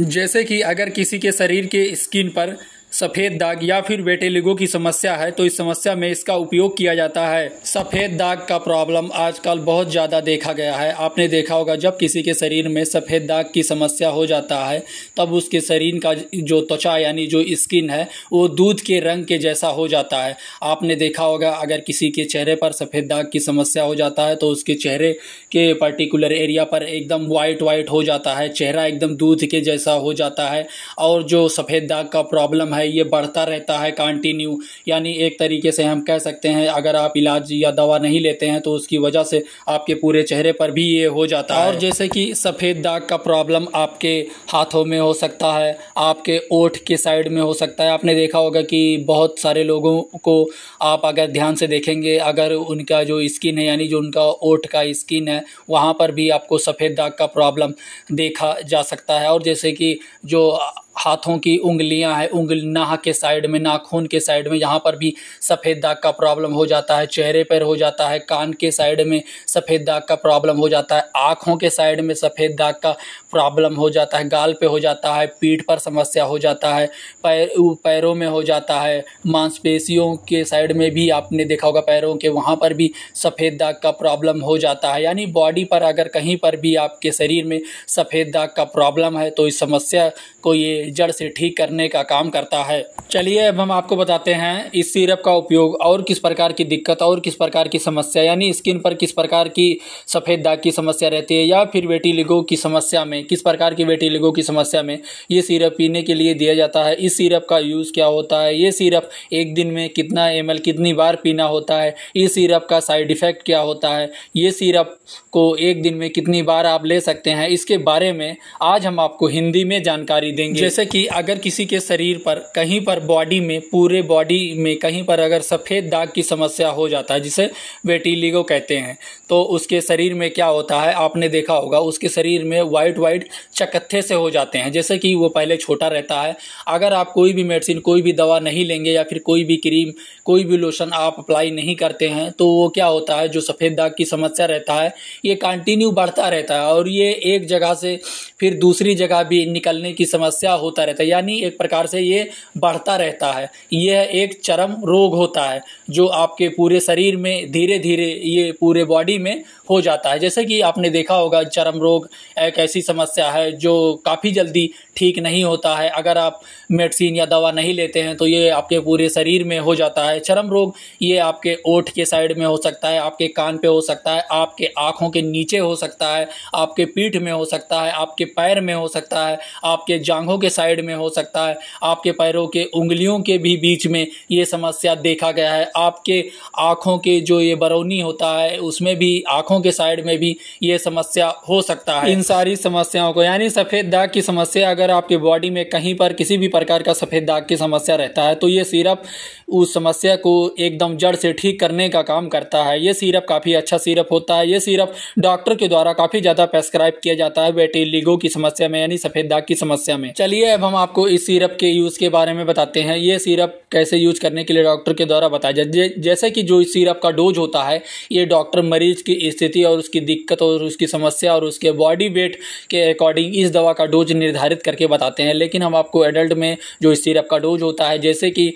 जैसे कि अगर किसी के शरीर के स्किन पर सफ़ेद दाग या फिर बेटेलिगो की समस्या है तो इस समस्या में इसका उपयोग किया जाता है सफ़ेद दाग का प्रॉब्लम आजकल बहुत ज़्यादा देखा गया है आपने देखा होगा जब किसी के शरीर में सफ़ेद दाग की समस्या हो जाता है तब उसके शरीर का जो त्वचा यानी जो स्किन है वो दूध के रंग के जैसा हो जाता है आपने देखा होगा अगर किसी के चेहरे पर सफ़ेद दाग की समस्या हो जाता है तो उसके चेहरे के पर्टिकुलर एरिया पर एकदम वाइट वाइट हो जाता है चेहरा एकदम दूध के जैसा हो जाता है और जो सफ़ेद दाग का प्रॉब्लम है ये बढ़ता रहता है कंटिन्यू यानी एक तरीके से हम कह सकते हैं अगर आप इलाज या दवा नहीं लेते हैं तो उसकी वजह से आपके पूरे चेहरे पर भी ये हो जाता है और जैसे कि सफ़ेद दाग का प्रॉब्लम आपके हाथों में हो सकता है आपके ओठ के साइड में हो सकता है आपने देखा होगा कि बहुत सारे लोगों को आप अगर ध्यान से देखेंगे अगर उनका जो स्किन है यानी जो उनका ओठ का स्किन है हैं वहाँ पर भी आपको सफ़ेद दाग का प्रॉब्लम देखा जा सकता है और जैसे कि जो हाथों की उंगलियां हैं उंगल नाह के साइड में नाखून के साइड में यहाँ पर भी सफ़ेद दाग का प्रॉब्लम हो जाता है चेहरे पर हो जाता है कान के साइड में सफ़ेद दाग का प्रॉब्लम हो जाता है आँखों के साइड में सफ़ेद दाग का प्रॉब्लम हो जाता है गाल पे हो जाता है पीठ पर समस्या हो जाता है पैर पैरों में हो जाता है मांसपेशियों के साइड में भी आपने देखा होगा पैरों के वहाँ पर भी सफ़ेद दाग का प्रॉब्लम हो जाता है यानी बॉडी पर अगर कहीं पर भी आपके शरीर में सफ़ेद दाग का प्रॉब्लम है तो इस समस्या को ये जड़ से ठीक करने का काम करता है चलिए अब हम आपको बताते हैं इस सिरप का उपयोग और किस प्रकार की दिक्कत और किस प्रकार की समस्या यानी स्किन पर किस प्रकार की सफ़ेद दाग की समस्या रहती है या फिर वेटीलिगो की समस्या में किस प्रकार की वेटीलिगो की समस्या में ये सिरप पीने के लिए दिया जाता है इस सिरप का यूज़ क्या होता है ये सिरप एक दिन में कितना एम कितनी बार पीना होता है इस सिरप का साइड इफ़ेक्ट क्या होता है ये सिरप को एक दिन में कितनी बार आप ले सकते हैं इसके बारे में आज हम आपको हिंदी में जानकारी देंगे जैसे कि अगर किसी के शरीर पर कहीं पर बॉडी में पूरे बॉडी में कहीं पर अगर सफ़ेद दाग की समस्या हो जाता है जिसे वेटिलीगो कहते हैं तो उसके शरीर में क्या होता है आपने देखा होगा उसके शरीर में वाइट वाइट चकत्थे से हो जाते हैं जैसे कि वो पहले छोटा रहता है अगर आप कोई भी मेडिसिन कोई भी दवा नहीं लेंगे या फिर कोई भी क्रीम कोई भी लोशन आप अप्लाई नहीं करते हैं तो वो क्या होता है जो सफ़ेद दाग की समस्या रहता है ये कंटिन्यू बढ़ता रहता है और ये एक जगह से फिर दूसरी जगह भी निकलने की समस्या होता रहता है यानी एक प्रकार से ये बढ़ता रहता है यह एक चरम रोग होता है जो आपके पूरे शरीर में धीरे धीरे ये पूरे बॉडी में हो जाता है जैसे कि आपने देखा होगा चरम रोग एक ऐसी समस्या है जो काफ़ी जल्दी ठीक नहीं होता है अगर आप मेडिसिन या दवा नहीं लेते हैं तो ये आपके पूरे शरीर में हो जाता है चरम रोग ये आपके ओठ के साइड में हो सकता है आपके कान पे हो सकता है आपके आँख आँखों के नीचे हो सकता है आपके पीठ में हो सकता है आपके पैर में हो सकता है आपके जांघों के साइड में हो सकता है आपके पैरों के उंगलियों के भी बीच में ये समस्या देखा गया है आपके आँखों के जो ये बरौनी होता है उसमें भी आँखों के साइड में भी ये समस्या हो सकता है इन सारी समस्याओं को यानी सफ़ेद दाग की समस्या अगर आपके बॉडी में कहीं पर किसी भी प्रकार का सफ़ेद दाग की समस्या रहता है तो ये सिरप उस समस्या को एकदम जड़ से ठीक करने का काम करता है ये सिरप काफ़ी अच्छा सिरप होता है ये सिरप सिर्फ डॉक्टर के द्वारा काफ़ी ज़्यादा प्रेस्क्राइब किया जाता है लिगो की समस्या में यानी सफ़ेद दाग की समस्या में चलिए अब हम आपको इस सिरप के यूज़ के बारे में बताते हैं ये सिरप कैसे यूज करने के लिए डॉक्टर के द्वारा बताया जाए जैसे कि जो इस सिरप का डोज होता है ये डॉक्टर मरीज की स्थिति और उसकी दिक्कत और उसकी समस्या और उसके बॉडी वेट के अकॉर्डिंग इस दवा का डोज निर्धारित करके बताते हैं लेकिन हम आपको एडल्ट में जो इस सिरप का डोज होता है जैसे कि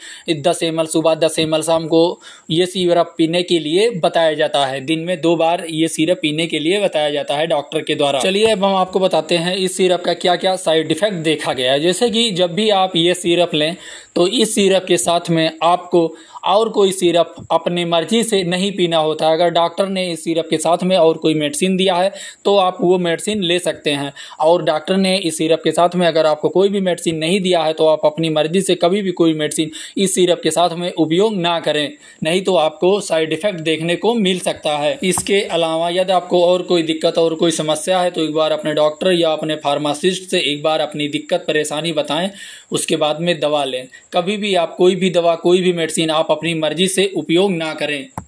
दस एम सुबह दस एम शाम को ये सिरप पीने के लिए बताया जाता है दिन में दो बार ये सिरप पीने के लिए बताया जाता है डॉक्टर के द्वारा चलिए अब हम आपको बताते हैं इस सीरप का क्या क्या साइड इफेक्ट देखा गया है जैसे कि जब भी आप ये सीरप लें तो इस सीरप के साथ में आपको और कोई सीरप अपनी मर्जी से नहीं पीना होता है अगर डॉक्टर ने इस सीरप के साथ में और कोई मेडिसिन दिया है तो आप वो मेडिसिन ले सकते हैं और डॉक्टर ने इस सीरप के साथ में अगर आपको कोई भी मेडिसिन नहीं दिया है तो आप अपनी मर्जी से कभी भी कोई मेडिसिन इस सीरप के साथ में उपयोग ना करें नहीं तो आपको साइड इफेक्ट देखने को मिल सकता है इसके अलावा यदि तो आपको और कोई दिक्कत और कोई समस्या है तो एक बार अपने डॉक्टर या अपने फार्मासिस्ट से एक बार अपनी दिक्कत परेशानी बताएं उसके बाद में दवा लें कभी भी आप कोई भी दवा कोई भी मेडिसिन आप अपनी मर्जी से उपयोग ना करें